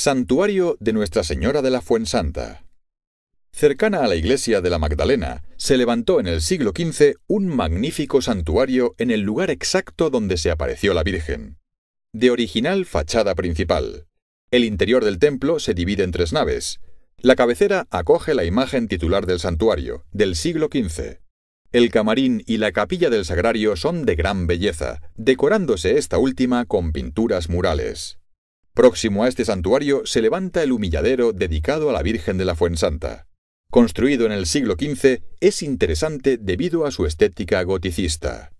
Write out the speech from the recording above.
Santuario de Nuestra Señora de la Fuensanta. Cercana a la iglesia de la Magdalena, se levantó en el siglo XV un magnífico santuario en el lugar exacto donde se apareció la Virgen. De original fachada principal. El interior del templo se divide en tres naves. La cabecera acoge la imagen titular del santuario, del siglo XV. El camarín y la capilla del sagrario son de gran belleza, decorándose esta última con pinturas murales. Próximo a este santuario se levanta el humilladero dedicado a la Virgen de la Fuensanta. Construido en el siglo XV, es interesante debido a su estética goticista.